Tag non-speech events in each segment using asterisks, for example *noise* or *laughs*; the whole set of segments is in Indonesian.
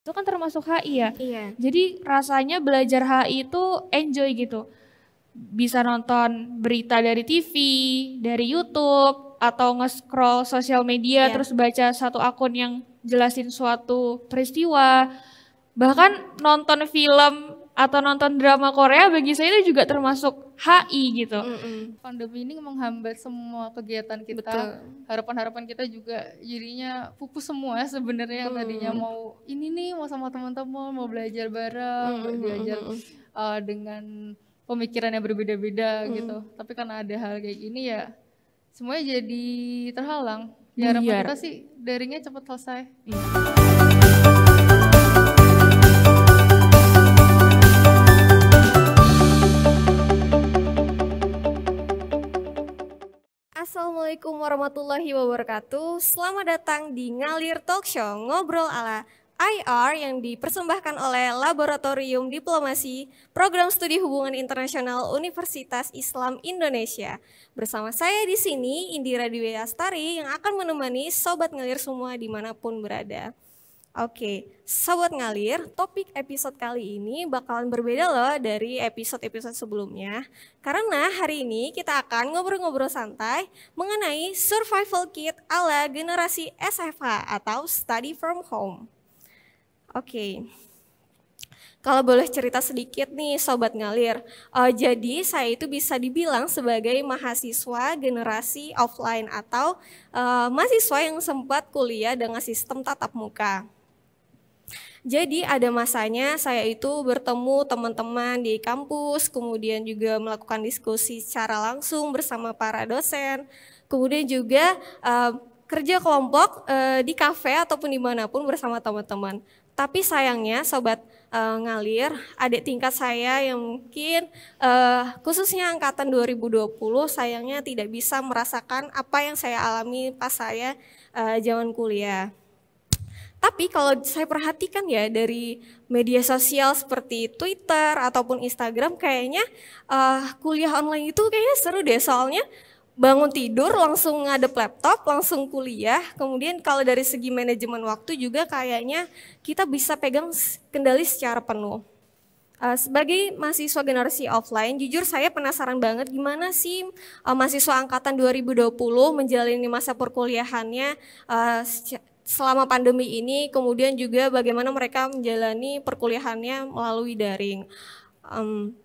itu kan termasuk HI ya. Iya. Jadi rasanya belajar HI itu enjoy gitu. Bisa nonton berita dari TV, dari YouTube, atau nge-scroll sosial media iya. terus baca satu akun yang jelasin suatu peristiwa. Bahkan nonton film atau nonton drama Korea bagi saya itu juga termasuk HI gitu. mm hmm Pandemi ini menghambat semua kegiatan kita. Harapan-harapan kita juga jadinya pupus semua sebenarnya yang tadinya mm. mau ini nih mau sama teman-teman, mau belajar bareng, mm-hmm. belajar uh, dengan pemikiran yang berbeda-beda mm-hmm. gitu. Tapi karena ada hal kayak gini ya semuanya jadi terhalang. Ya harapan kita sih daringnya cepat selesai. Mm-hmm. Assalamualaikum warahmatullahi wabarakatuh. Selamat datang di Ngalir Talk Show, Ngobrol ala IR yang dipersembahkan oleh Laboratorium Diplomasi Program Studi Hubungan Internasional Universitas Islam Indonesia. Bersama saya di sini Indira Dwi Astari yang akan menemani sobat ngalir semua dimanapun berada. Oke, sahabat ngalir, topik episode kali ini bakalan berbeda loh dari episode-episode sebelumnya. Karena hari ini kita akan ngobrol-ngobrol santai mengenai survival kit ala generasi SFA atau study from home. Oke, kalau boleh cerita sedikit nih Sobat Ngalir, uh, jadi saya itu bisa dibilang sebagai mahasiswa generasi offline atau uh, mahasiswa yang sempat kuliah dengan sistem tatap muka. Jadi ada masanya saya itu bertemu teman-teman di kampus, kemudian juga melakukan diskusi secara langsung bersama para dosen, kemudian juga uh, kerja kelompok uh, di kafe ataupun dimanapun bersama teman-teman. Tapi sayangnya sobat uh, ngalir, adik tingkat saya yang mungkin uh, khususnya angkatan 2020 sayangnya tidak bisa merasakan apa yang saya alami pas saya uh, zaman kuliah. Tapi kalau saya perhatikan ya dari media sosial seperti Twitter ataupun Instagram kayaknya uh, kuliah online itu kayaknya seru deh soalnya bangun tidur langsung ngadep laptop, langsung kuliah. Kemudian kalau dari segi manajemen waktu juga kayaknya kita bisa pegang kendali secara penuh. Uh, sebagai mahasiswa generasi offline, jujur saya penasaran banget gimana sih uh, mahasiswa angkatan 2020 menjalani masa perkuliahannya uh, selama pandemi ini, kemudian juga bagaimana mereka menjalani perkuliahannya melalui daring. Um,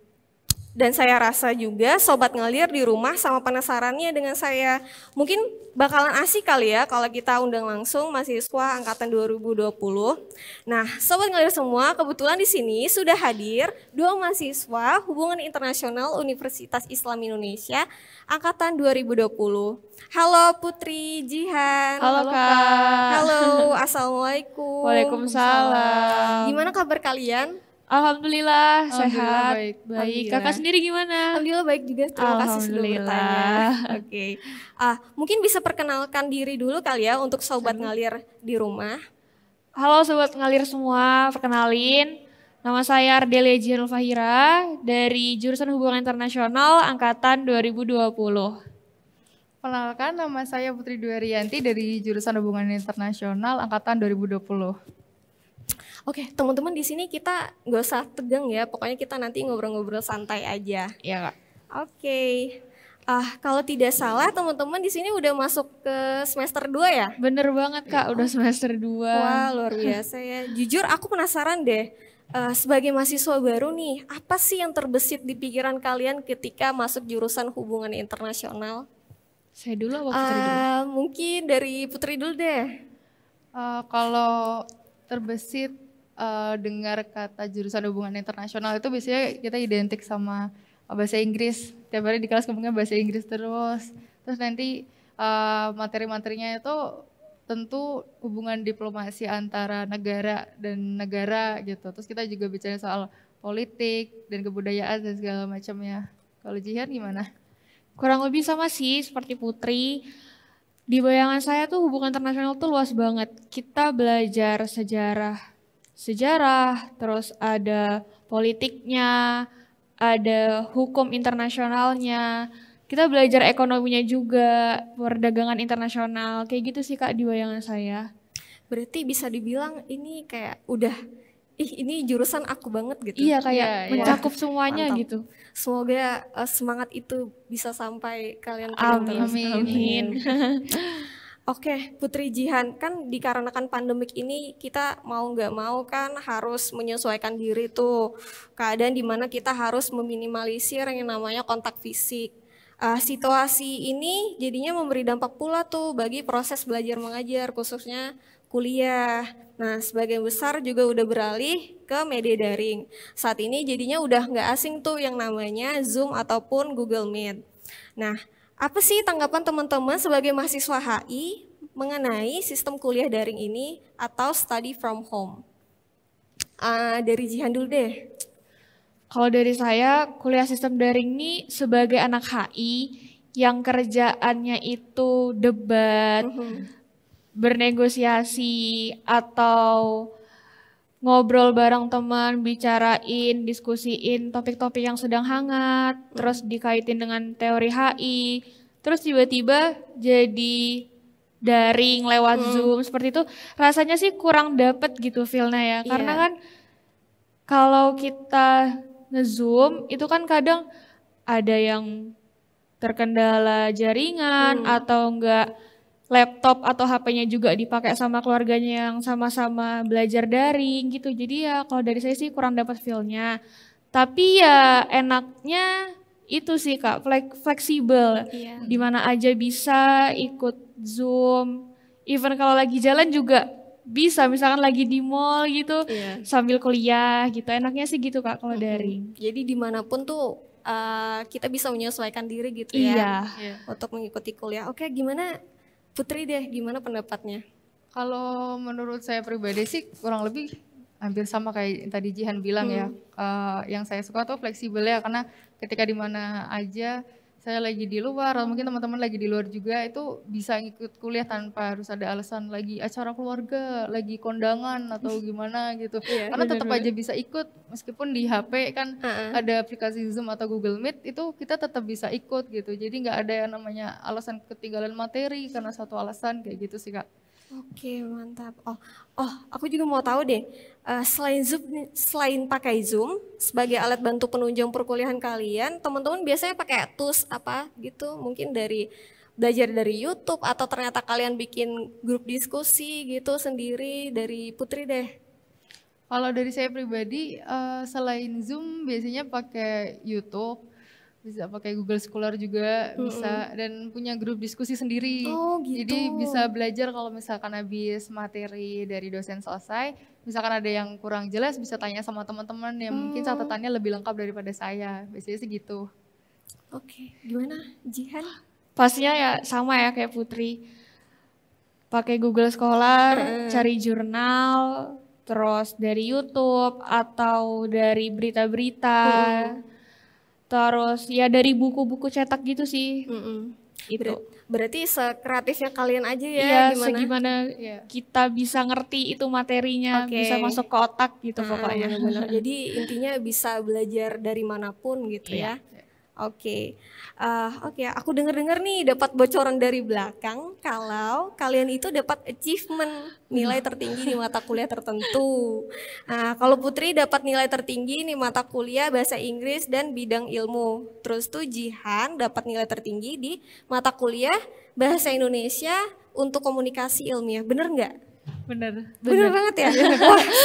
dan saya rasa juga sobat ngelir di rumah sama penasarannya dengan saya. Mungkin bakalan asik kali ya kalau kita undang langsung mahasiswa angkatan 2020. Nah, sobat ngelir semua, kebetulan di sini sudah hadir dua mahasiswa Hubungan Internasional Universitas Islam Indonesia angkatan 2020. Halo Putri Jihan. Halo, Kak. Halo, Assalamualaikum. Waalaikumsalam. Gimana kabar kalian? Alhamdulillah, sehat. Baik, baik. Kakak iya. sendiri gimana? Alhamdulillah baik juga. Terima kasih sebelumnya. *laughs* Oke. Ah, mungkin bisa perkenalkan diri dulu kali ya untuk sobat ngalir di rumah. Halo sobat ngalir semua, perkenalin nama saya Ardelia Jihanul Fahira dari jurusan Hubungan Internasional angkatan 2020. Perkenalkan nama saya Putri Dwi Rianti dari jurusan Hubungan Internasional angkatan 2020. Oke, okay, teman-teman di sini kita nggak usah tegang ya. Pokoknya kita nanti ngobrol-ngobrol santai aja. Iya, Kak. Oke. Okay. Ah, kalau tidak salah teman-teman di sini udah masuk ke semester 2 ya? Bener banget Kak, ya. udah semester 2. Wah, luar biasa ya. Jujur aku penasaran deh. Uh, sebagai mahasiswa baru nih, apa sih yang terbesit di pikiran kalian ketika masuk jurusan hubungan internasional? Saya dulu apa ah, Putri uh, Mungkin dari Putri dulu deh. Uh, kalau terbesit uh, dengar kata jurusan hubungan internasional itu biasanya kita identik sama eh, bahasa Inggris. Tiap hari di kelas kemungkinan bahasa Inggris terus. Terus nanti uh, materi-materinya itu tentu hubungan diplomasi antara negara dan negara gitu. Terus kita juga bicara soal politik dan kebudayaan dan segala macamnya. Kalau Jihan gimana? Kurang lebih sama sih seperti Putri. Di bayangan saya tuh hubungan internasional tuh luas banget. Kita belajar sejarah sejarah, terus ada politiknya, ada hukum internasionalnya. Kita belajar ekonominya juga, perdagangan internasional, kayak gitu sih Kak di bayangan saya. Berarti bisa dibilang ini kayak udah ih ini jurusan aku banget gitu. Iya kayak ya, mencakup ya. semuanya Mantap. gitu. Semoga uh, semangat itu bisa sampai kalian ke Amin. Amin. Amin. *laughs* Oke, Putri Jihan, kan dikarenakan pandemik ini kita mau nggak mau kan harus menyesuaikan diri tuh keadaan di mana kita harus meminimalisir yang namanya kontak fisik. Uh, situasi ini jadinya memberi dampak pula tuh bagi proses belajar mengajar khususnya kuliah. Nah, sebagian besar juga udah beralih ke media daring. Saat ini jadinya udah nggak asing tuh yang namanya Zoom ataupun Google Meet. Nah, apa sih tanggapan teman-teman sebagai mahasiswa HI mengenai sistem kuliah daring ini atau study from home? Uh, dari Jihan dulu deh. Kalau dari saya, kuliah sistem daring ini sebagai anak HI yang kerjaannya itu debat, uh mm-hmm. -huh. bernegosiasi atau ngobrol bareng teman, bicarain, diskusiin topik-topik yang sedang hangat, hmm. terus dikaitin dengan teori HI, terus tiba-tiba jadi daring lewat hmm. Zoom seperti itu, rasanya sih kurang dapet gitu feelnya ya, yeah. karena kan kalau kita nge-zoom itu kan kadang ada yang terkendala jaringan hmm. atau enggak laptop atau HP-nya juga dipakai sama keluarganya yang sama-sama belajar daring gitu. Jadi ya kalau dari saya sih kurang dapat feel-nya. Tapi ya enaknya itu sih Kak, fleksibel. Iya. mana aja bisa ikut Zoom. Even kalau lagi jalan juga bisa misalkan lagi di mall gitu iya. sambil kuliah gitu. Enaknya sih gitu Kak kalau mm -hmm. daring. Jadi dimanapun tuh Uh, kita bisa menyesuaikan diri gitu ya iya. iya. untuk mengikuti kuliah. Oke, gimana Putri deh, gimana pendapatnya? Kalau menurut saya pribadi sih kurang lebih hampir sama kayak tadi Jihan bilang ya. hmm. ya. Uh, yang saya suka tuh fleksibel ya karena ketika di mana aja saya lagi di luar atau mungkin teman-teman lagi di luar juga itu bisa ikut kuliah tanpa harus ada alasan lagi acara keluarga, lagi kondangan atau *laughs* gimana gitu. Yeah, Karena tetap aja bisa ikut meskipun di HP kan uh -uh. ada aplikasi Zoom atau Google Meet itu kita tetap bisa ikut gitu. Jadi nggak ada yang namanya alasan ketinggalan materi karena satu alasan kayak gitu sih kak. Oke mantap. Oh, oh aku juga mau tahu deh. Uh, selain Zoom, selain pakai Zoom sebagai alat bantu penunjang perkuliahan kalian, teman-teman biasanya pakai tools apa gitu? Mungkin dari belajar dari YouTube atau ternyata kalian bikin grup diskusi gitu sendiri dari Putri deh. Kalau dari saya pribadi, uh, selain Zoom biasanya pakai YouTube bisa pakai Google Scholar juga mm-hmm. bisa dan punya grup diskusi sendiri. Oh, gitu. Jadi bisa belajar kalau misalkan habis materi dari dosen selesai, misalkan ada yang kurang jelas bisa tanya sama teman-teman yang mm. mungkin oh. catatannya lebih lengkap daripada saya. Biasanya sih gitu. Oke, okay. gimana Jihan? Pastinya ya sama ya kayak Putri. Pakai Google Scholar, mm cari jurnal, terus dari YouTube atau dari berita-berita. Terus ya dari buku-buku cetak gitu sih. Mm -mm. Ber Berarti sekreatifnya kalian aja ya, ya gimana? segimana ya. kita bisa ngerti itu materinya, okay. bisa masuk ke otak gitu nah, pokoknya. Bener Jadi intinya bisa belajar dari manapun gitu iya. ya. ya. Oke, okay. uh, eh, oke. Okay. Aku dengar-dengar nih dapat bocoran dari belakang kalau kalian itu dapat achievement nilai tertinggi di mata kuliah tertentu. Nah, kalau Putri dapat nilai tertinggi di mata kuliah bahasa Inggris dan bidang ilmu. Terus tuh Jihan dapat nilai tertinggi di mata kuliah bahasa Indonesia untuk komunikasi ilmiah. Bener nggak? Bener. Bener, Bener banget ya. *laughs*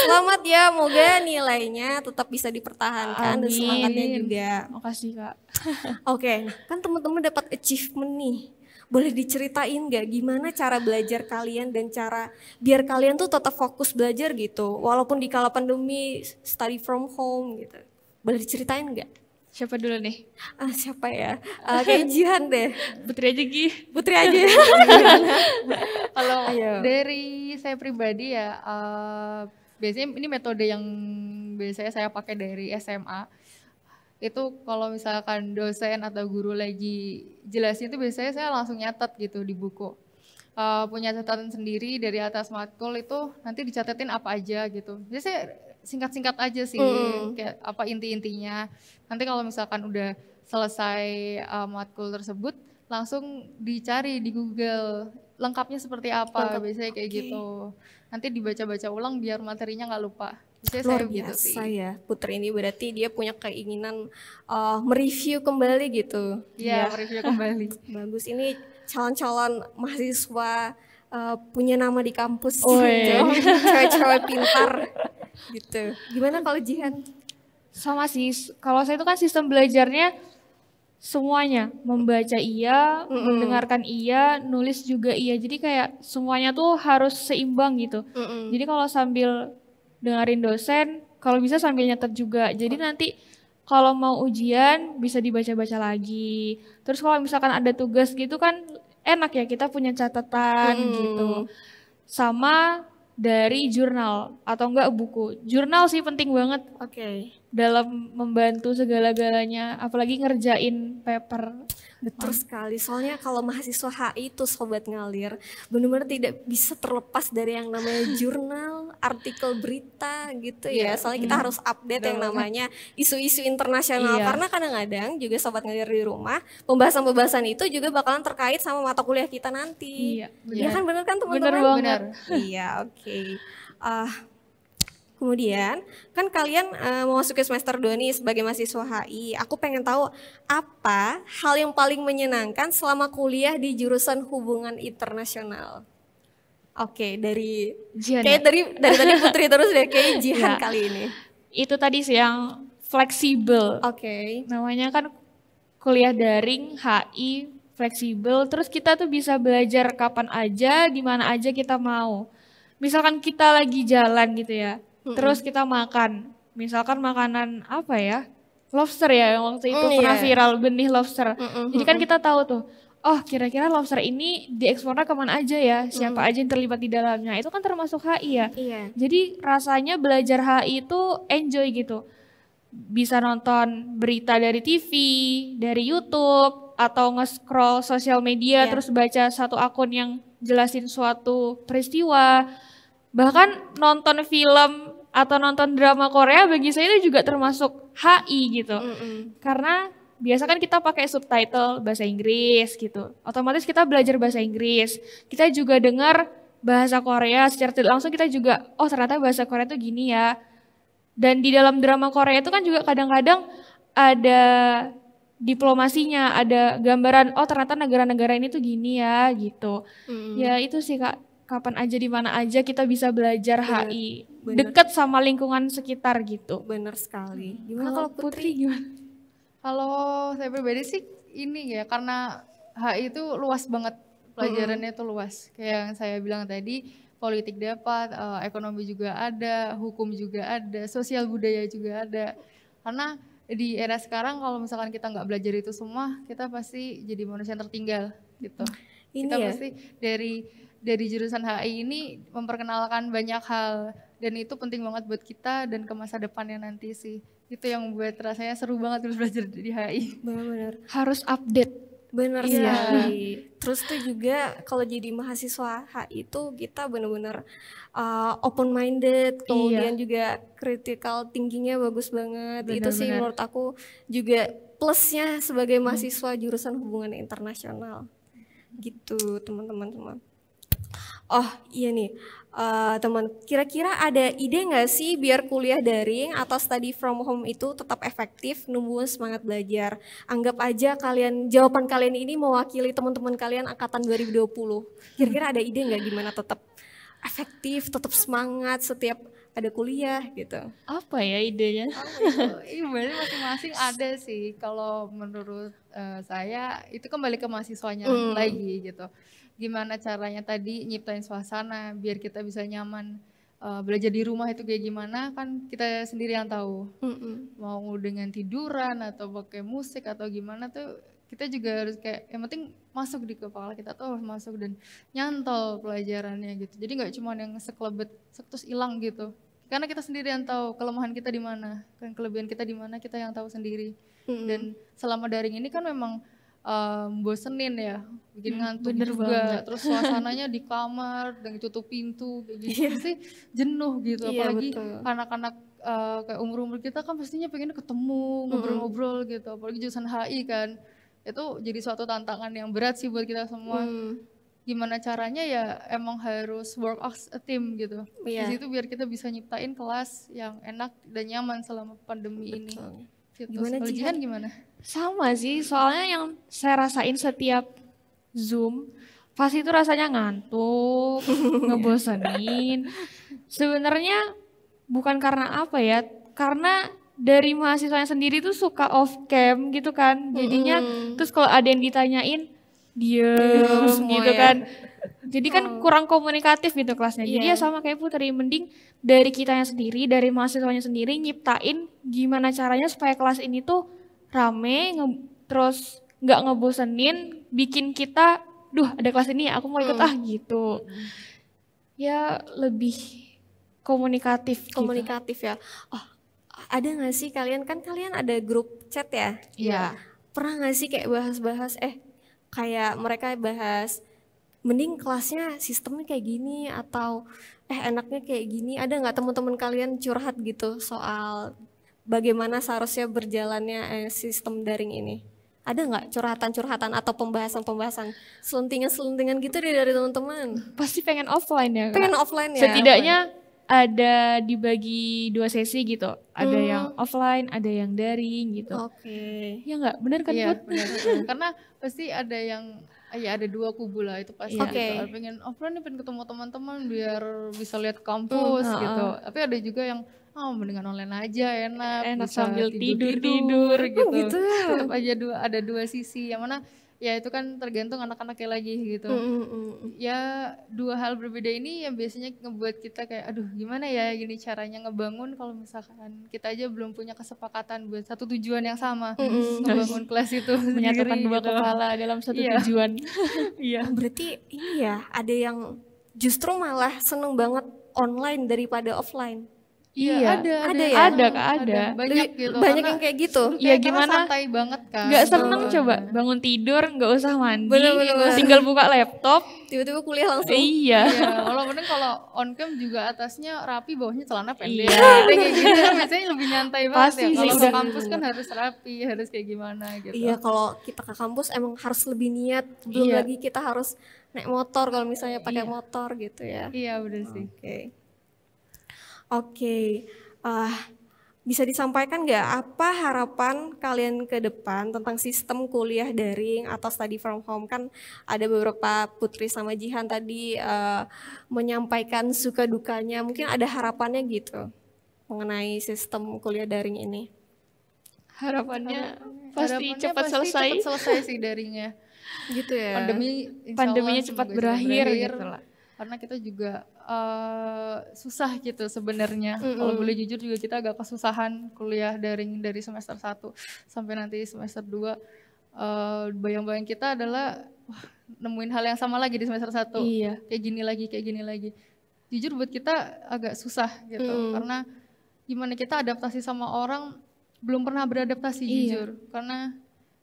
selamat ya, moga nilainya tetap bisa dipertahankan Amin. dan semangatnya juga. Makasih kak. *laughs* Oke, okay. kan teman-teman dapat achievement nih. Boleh diceritain gak gimana cara belajar kalian dan cara biar kalian tuh tetap fokus belajar gitu, walaupun di kala pandemi study from home gitu. Boleh diceritain gak? Siapa dulu nih? Ah, siapa ya? Ah, kayak Jihan deh. Putri aja Gi. Putri aja. *laughs* Kalau dari saya pribadi ya, uh, biasanya ini metode yang biasanya saya pakai dari SMA. Itu kalau misalkan dosen atau guru lagi jelasin itu biasanya saya langsung nyatet gitu di buku. Uh, punya catatan sendiri dari atas matkul itu nanti dicatetin apa aja gitu. Jadi saya singkat-singkat aja sih mm. kayak apa inti-intinya nanti kalau misalkan udah selesai uh, eh, matkul tersebut langsung dicari di Google lengkapnya seperti apa Lengkap. biasanya kayak okay. gitu nanti dibaca-baca ulang biar materinya nggak lupa biasanya luar biasa gitu sih. ya Putri ini berarti dia punya keinginan uh, mereview kembali gitu yeah, yeah. mereview kembali *laughs* bagus ini calon-calon mahasiswa uh, punya nama di kampus oh, cewek-cewek pintar gitu. Gimana kalau Jihan? Sama sih, kalau saya itu kan sistem belajarnya semuanya, membaca iya, mm -mm. mendengarkan iya, nulis juga iya. Jadi kayak semuanya tuh harus seimbang gitu. Mm -mm. Jadi kalau sambil dengerin dosen, kalau bisa sambil nyetet juga. Jadi oh. nanti kalau mau ujian bisa dibaca-baca lagi. Terus kalau misalkan ada tugas gitu kan enak ya kita punya catatan hmm. gitu. Sama dari jurnal atau enggak buku. Jurnal sih penting banget. Oke. Okay dalam membantu segala-galanya, apalagi ngerjain paper. Betul sekali. Soalnya kalau mahasiswa HI itu sobat ngalir, benar-benar tidak bisa terlepas dari yang namanya jurnal, artikel berita gitu ya. Yeah. Soalnya kita mm. harus update yang namanya isu-isu internasional yeah. karena kadang-kadang juga sobat ngalir di rumah, pembahasan-pembahasan itu juga bakalan terkait sama mata kuliah kita nanti. Iya. Yeah. Ya kan benar kan teman-teman? Benar Iya, oke. Okay. Uh, Kemudian, kan kalian uh, mau masuk ke semester 2 nih sebagai mahasiswa HI. Aku pengen tahu apa hal yang paling menyenangkan selama kuliah di jurusan hubungan internasional. Oke, okay, dari Jihan. Kayak ya? dari dari tadi *laughs* Putri terus dari kayak ya. Jihan ya. kali ini. Itu tadi sih yang fleksibel. Oke. Okay. Namanya kan kuliah daring HI fleksibel. Terus kita tuh bisa belajar kapan aja, di mana aja kita mau. Misalkan kita lagi jalan gitu ya Terus kita makan, misalkan makanan apa ya? Lobster ya yang waktu itu mm, pernah iya. viral benih lobster. mm hmm Jadi kan kita tahu tuh, oh kira-kira lobster ini diekspornya kemana aja ya? Siapa mm. aja yang terlibat di dalamnya? Itu kan termasuk HI ya. Yeah. Jadi rasanya belajar HI itu enjoy gitu. Bisa nonton berita dari TV, dari YouTube, atau nge-scroll sosial media yeah. terus baca satu akun yang jelasin suatu peristiwa bahkan nonton film atau nonton drama Korea bagi saya itu juga termasuk HI gitu. Mm -hmm. Karena biasa kan kita pakai subtitle bahasa Inggris gitu. Otomatis kita belajar bahasa Inggris. Kita juga dengar bahasa Korea secara tidak langsung kita juga oh ternyata bahasa Korea itu gini ya. Dan di dalam drama Korea itu kan juga kadang-kadang ada diplomasinya, ada gambaran oh ternyata negara-negara ini tuh gini ya gitu. Mm. Ya itu sih Kak kapan aja di mana aja kita bisa belajar bener, HI bener. deket sama lingkungan sekitar gitu. Bener sekali. Gimana kalau Putri, Putri gimana? Kalau saya pribadi sih ini ya karena HI itu luas banget pelajarannya itu -hmm. luas. Kayak yang saya bilang tadi politik dapat, uh, ekonomi juga ada, hukum juga ada, sosial budaya juga ada. Karena di era sekarang kalau misalkan kita nggak belajar itu semua, kita pasti jadi manusia yang tertinggal gitu. Ini kita ya? pasti dari dari jurusan HI ini memperkenalkan banyak hal dan itu penting banget buat kita dan ke masa depannya nanti sih itu yang buat rasanya seru banget terus belajar di HI benar-benar harus update benar iya. *laughs* terus tuh juga kalau jadi mahasiswa HI itu kita benar-benar uh, open minded iya. kemudian iya. juga critical thinkingnya bagus banget bener, itu sih bener. menurut aku juga plusnya sebagai hmm. mahasiswa jurusan hubungan internasional gitu teman-teman semua -teman. Oh iya nih uh, teman, kira-kira ada ide nggak sih biar kuliah daring atau study from home itu tetap efektif numbuh semangat belajar? Anggap aja kalian jawaban kalian ini mewakili teman-teman kalian angkatan 2020. Kira-kira ada ide nggak gimana tetap efektif, tetap semangat setiap ada kuliah gitu? Apa ya idenya? Oh, iya masing-masing ada sih. Kalau menurut uh, saya itu kembali ke mahasiswanya mm. lagi gitu gimana caranya tadi nyiptain suasana biar kita bisa nyaman uh, belajar di rumah itu kayak gimana kan kita sendiri yang tahu mm -hmm. mau dengan tiduran atau pakai musik atau gimana tuh kita juga harus kayak yang penting masuk di kepala kita tuh harus masuk dan nyantol pelajarannya gitu jadi nggak cuma yang sekelebet sektus hilang gitu karena kita sendiri yang tahu kelemahan kita di mana kan kelebihan kita di mana kita yang tahu sendiri mm -hmm. dan selama daring ini kan memang um, bosenin ya bikin hmm, ngantuk juga banget. terus suasananya di kamar dan tutup pintu kayak gitu iya. sih jenuh gitu yeah, apalagi anak-anak uh, kayak umur-umur kita kan pastinya pengen ketemu hmm. ngobrol-ngobrol mm. gitu apalagi jurusan HI kan itu jadi suatu tantangan yang berat sih buat kita semua mm. gimana caranya ya emang harus work as a team gitu yeah. di iya. situ biar kita bisa nyiptain kelas yang enak dan nyaman selama pandemi Betul. ini gitu. Gimana Jihan gimana? Sama sih, soalnya yang saya rasain setiap Zoom pasti itu rasanya ngantuk, *laughs* ngebosenin. Sebenarnya bukan karena apa ya, karena dari mahasiswanya sendiri tuh suka off cam gitu kan. Jadinya mm -hmm. terus kalau ada yang ditanyain diem *laughs* gitu oh ya. kan. Jadi kan oh. kurang komunikatif gitu kelasnya. Yeah. Jadi ya iya. sama kayak Putri, mending dari kitanya sendiri, dari mahasiswanya sendiri nyiptain gimana caranya supaya kelas ini tuh rame, nge terus nggak ngebosenin, bikin kita, duh ada kelas ini ya, aku mau ikut hmm. ah gitu. Hmm. Ya lebih komunikatif. Gitu. Komunikatif gitu. ya. Oh ada nggak sih kalian kan kalian ada grup chat ya? Iya. Pernah nggak sih kayak bahas-bahas eh kayak mereka bahas mending kelasnya sistemnya kayak gini atau eh enaknya kayak gini ada nggak teman-teman kalian curhat gitu soal bagaimana seharusnya berjalannya eh, sistem daring ini? Ada nggak curhatan-curhatan atau pembahasan-pembahasan selentingan-selentingan gitu deh dari teman-teman? Pasti pengen offline ya. Kak? Pengen offline ya. Setidaknya offline. ada dibagi dua sesi gitu. Ada hmm. yang offline, ada yang daring gitu. Oke. Okay. Ya nggak, benar kan? Iya, benar. *laughs* Karena pasti ada yang ya ada dua kubu lah itu pasti yeah. okay. gitu. pengen offline pengen ketemu teman-teman biar bisa lihat kampus hmm, gitu tapi ada juga yang oh mendingan online aja enak, enak bisa sambil tidur tidur, tidur *laughs* gitu. Oh, gitu. gitu. Tetap aja dua ada dua sisi yang mana ya itu kan tergantung anak-anaknya lagi gitu. Mm, mm, mm, Ya dua hal berbeda ini yang biasanya ngebuat kita kayak aduh gimana ya gini caranya ngebangun kalau misalkan kita aja belum punya kesepakatan buat satu tujuan yang sama mm, mm. ngebangun kelas itu *laughs* menyatukan sendiri, dua gitu. kepala dalam satu yeah. tujuan. *laughs* Iya. Oh, berarti iya ada yang justru malah seneng banget online daripada offline. Iya, iya, ada, ada, ada, ya? ada, kak, ada. ada. Banyak Lebih, gitu. Banyak yang kayak gitu. Iya gimana? Santai banget kan. Gak gitu. seneng oh. coba iya. bangun tidur, nggak usah mandi, bener, bener, bener. tinggal buka laptop. Tiba-tiba kuliah langsung. Iya. iya. Walaupun kalau on cam juga atasnya rapi, bawahnya celana pendek. Iya. kayak gitu kan biasanya lebih nyantai banget ya. Kalau ke kampus kan harus rapi, harus kayak gimana gitu. Iya, kalau kita ke kampus emang harus lebih niat. Belum iya. lagi kita harus naik motor kalau misalnya pakai iya. motor gitu ya. Iya, bener sih. Oke. Okay. Oke, uh, bisa disampaikan nggak apa harapan kalian ke depan tentang sistem kuliah daring atau study from home kan ada beberapa Putri sama Jihan tadi uh, menyampaikan suka dukanya mungkin ada harapannya gitu mengenai sistem kuliah daring ini harapannya, harapannya pasti harapannya cepat pasti selesai cepat selesai sih daringnya gitu ya pandemi pandeminya cepat berakhir, cepat berakhir gitu lah karena kita juga uh, susah gitu sebenarnya. Mm -hmm. Kalau boleh jujur juga kita agak kesusahan kuliah daring dari semester 1 sampai nanti semester 2. bayang eh, bayang-bayang kita adalah wah, nemuin hal yang sama lagi di semester 1. Iya. Kayak gini lagi, kayak gini lagi. Jujur buat kita agak susah gitu mm. karena gimana kita adaptasi sama orang belum pernah beradaptasi iya. jujur karena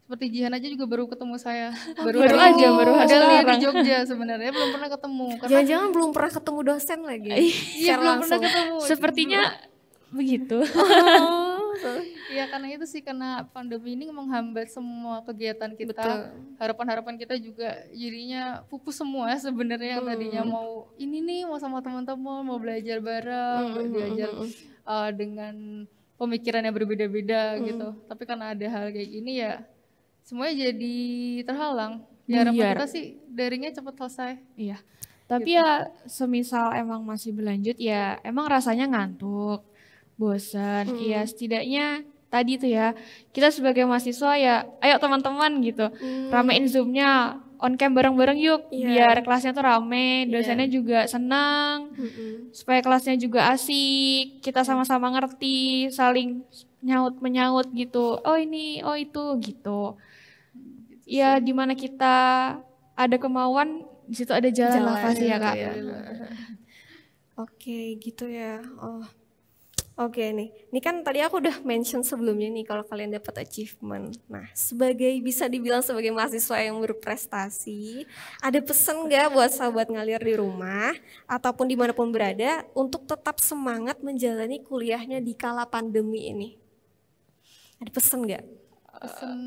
seperti Jihan aja juga baru ketemu saya oh, baru, baru aja baru ada di Jogja sebenarnya belum pernah ketemu jangan-jangan belum pernah ketemu dosen lagi iya belum langsung. pernah ketemu sepertinya begitu *laughs* Iya karena itu sih karena pandemi ini menghambat semua kegiatan kita harapan-harapan kita juga jadinya pupus semua sebenarnya yang hmm. tadinya mau ini nih mau sama teman-teman mau belajar bareng hmm, hmm, hmm belajar hmm, uh, dengan pemikiran yang berbeda-beda hmm. gitu tapi karena ada hal kayak gini ya semuanya jadi terhalang. Ya harapan kita sih daringnya cepat selesai. Iya. Tapi gitu. ya semisal emang masih berlanjut ya emang rasanya ngantuk, bosan. Hmm. Ya setidaknya tadi tuh ya kita sebagai mahasiswa ya ayo teman-teman gitu hmm. ramein zoomnya on cam bareng-bareng yuk yeah. biar kelasnya tuh rame iya. dosennya yeah. juga senang mm -hmm. supaya kelasnya juga asik kita hmm. sama-sama ngerti saling nyaut menyaut gitu oh ini oh itu gitu ya mana kita ada kemauan di situ ada jalan, jalan lah pasti ya kak. Ya. Oke gitu ya. Oh. Oke nih, ini kan tadi aku udah mention sebelumnya nih kalau kalian dapat achievement. Nah, sebagai bisa dibilang sebagai mahasiswa yang berprestasi, ada pesan nggak buat sahabat ngalir di rumah ataupun dimanapun berada untuk tetap semangat menjalani kuliahnya di kala pandemi ini? Ada pesan nggak? pesan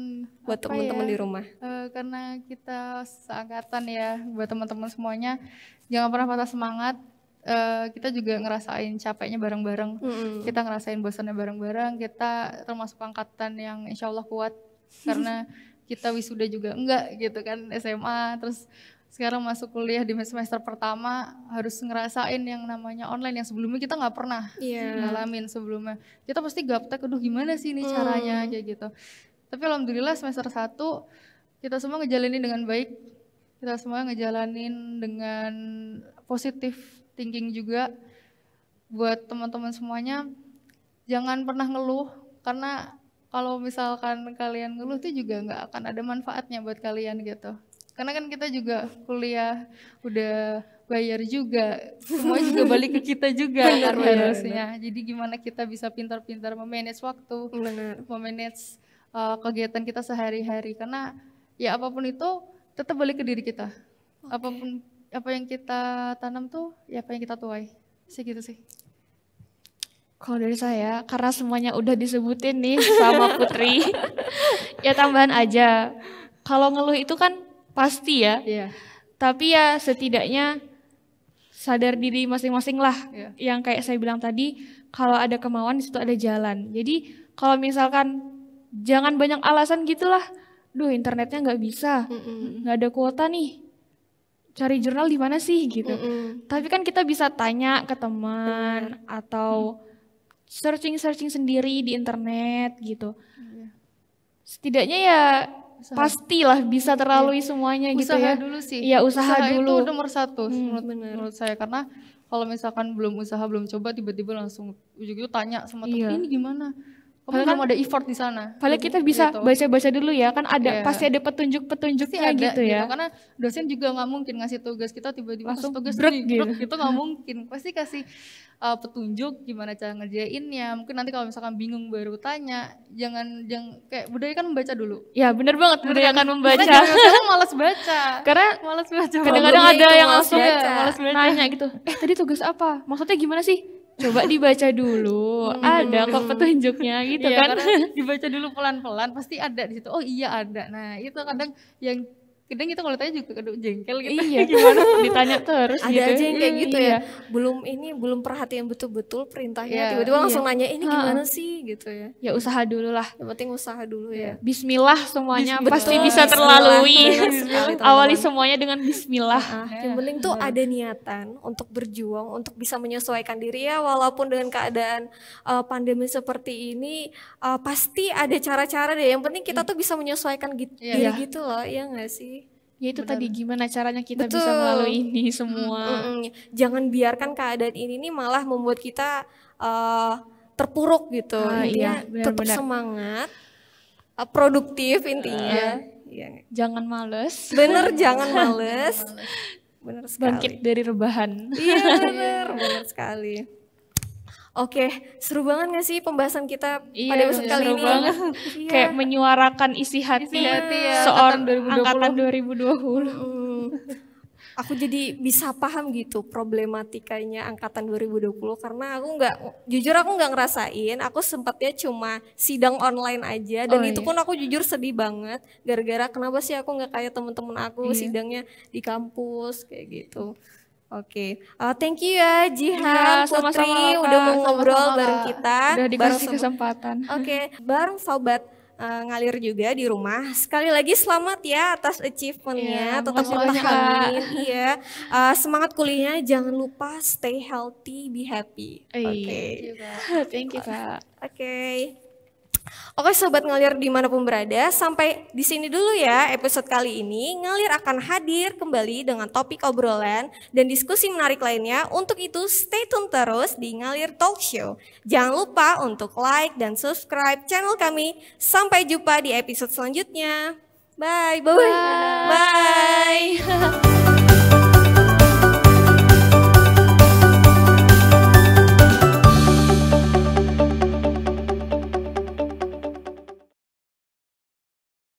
buat teman-teman ya, di rumah? Uh, karena kita seangkatan ya, buat teman-teman semuanya, jangan pernah patah semangat. Uh, kita juga ngerasain capeknya bareng-bareng, mm kita ngerasain bosannya bareng-bareng. Kita termasuk angkatan yang insya Allah kuat *laughs* karena kita wisuda juga enggak gitu kan SMA terus sekarang masuk kuliah di semester pertama harus ngerasain yang namanya online yang sebelumnya kita nggak pernah yeah. ngalamin sebelumnya kita pasti gaptek aduh gimana sih ini mm. caranya mm. kayak gitu tapi alhamdulillah semester 1 kita semua ngejalanin dengan baik. Kita semua ngejalanin dengan positif thinking juga. Buat teman-teman semuanya, jangan pernah ngeluh karena kalau misalkan kalian ngeluh tuh juga nggak akan ada manfaatnya buat kalian gitu. Karena kan kita juga kuliah udah bayar juga, semua *laughs* juga balik ke kita juga harusnya. Jadi gimana kita bisa pintar-pintar memanage waktu, memanage uh, kegiatan kita sehari-hari karena ya apapun itu tetap balik ke diri kita. Okay. Apapun apa yang kita tanam tuh ya apa yang kita tuai. sih gitu sih. Kalau dari saya, karena semuanya udah disebutin nih sama Putri, *laughs* ya tambahan aja. Kalau ngeluh itu kan pasti ya, yeah. tapi ya setidaknya sadar diri masing-masing lah. Yeah. Yang kayak saya bilang tadi, kalau ada kemauan di ada jalan. Jadi kalau misalkan jangan banyak alasan gitulah duh internetnya nggak bisa nggak ada kuota nih cari jurnal di mana sih gitu mm tapi kan kita bisa tanya ke teman atau searching searching sendiri di internet gitu iya. setidaknya ya usaha. pastilah bisa iya. terlalui semuanya gitu usaha gitu ya. Usaha dulu sih. Iya, usaha, usaha dulu. itu nomor satu hmm, menurut, bener. menurut saya karena kalau misalkan belum usaha belum coba tiba-tiba langsung ujung itu tanya sama teman iya. ini gimana Padahal kan ada effort di sana. Padahal kita gitu. bisa baca-baca dulu ya, kan ada yeah. pasti ada petunjuk-petunjuknya gitu ya. Gitu, karena dosen juga nggak mungkin ngasih tugas kita tiba-tiba langsung tugas brek, gitu. Brek, itu nggak mungkin. Pasti kasih uh, petunjuk gimana cara ngerjainnya. Mungkin nanti kalau misalkan bingung baru tanya, jangan yang kayak budaya kan membaca dulu. Ya benar banget budaya kan membaca. Karena malas baca. Karena malas baca. Kadang-kadang ada yang langsung malas baca. nanya gitu. Eh tadi tugas apa? Maksudnya gimana sih? coba dibaca dulu hmm. ada kok petunjuknya gitu iya, kan *laughs* dibaca dulu pelan-pelan pasti ada di situ oh iya ada nah itu kadang yang kadang kita kalau tanya juga aduh jengkel gitu iya. *laughs* gimana ditanya terus ada gitu. aja yang kayak gitu ya. iya. ya belum ini belum perhatian betul-betul perintahnya iya, tiba-tiba iya. langsung nanya ini gimana ha. sih gitu ya ya usaha dulu lah yang penting usaha dulu ya iya. Bismillah semuanya Bis pasti betul, bisa terlalui awali semuanya dengan Bismillah ah, iya. yang penting tuh ada niatan untuk berjuang untuk bisa menyesuaikan diri ya walaupun dengan keadaan uh, pandemi seperti ini uh, pasti ada cara-cara deh yang penting kita hmm. tuh bisa menyesuaikan gitu yeah. ya gitu loh ya nggak sih ya itu Benar. tadi gimana caranya kita Betul. bisa melalui ini semua mm -mm. jangan biarkan keadaan ini nih malah membuat kita uh, terpuruk gitu ah, intinya iya, tetap semangat uh, produktif intinya uh, iya. jangan males bener *laughs* jangan males bener sekali bangkit dari rebahan iya bener *laughs* bener sekali Oke, seru banget gak sih pembahasan kita iya, pada episode kali seru ini? Banget. iya. Kayak menyuarakan isi hati, isi hati ya, soal 2020. angkatan 2020. Aku jadi bisa paham gitu problematikanya angkatan 2020 karena aku nggak jujur aku nggak ngerasain, aku sempatnya cuma sidang online aja dan oh, itu iya. pun aku jujur sedih banget gara-gara kenapa sih aku nggak kayak temen-temen aku iya. sidangnya di kampus kayak gitu. Oke, okay. uh, eh, thank you ya Jihan, ya, sama -sama Putri sama udah mau ngobrol sama -sama. bareng kita, udah dikasih bareng kesempatan. Oke, okay. *laughs* bareng sobat uh, ngalir juga di rumah. Sekali lagi selamat ya atas achievementnya, ya, tetap bertahan ya. Uh, semangat kuliahnya jangan lupa stay healthy, be happy. Iya, Oke, okay. thank you Pak. *laughs* Oke. Okay. Oke sobat ngalir dimanapun berada, sampai di sini dulu ya episode kali ini. Ngalir akan hadir kembali dengan topik obrolan dan diskusi menarik lainnya. Untuk itu stay tune terus di Ngalir Talk Show. Jangan lupa untuk like dan subscribe channel kami. Sampai jumpa di episode selanjutnya. Bye. Bye. Bye. Bye. *laughs*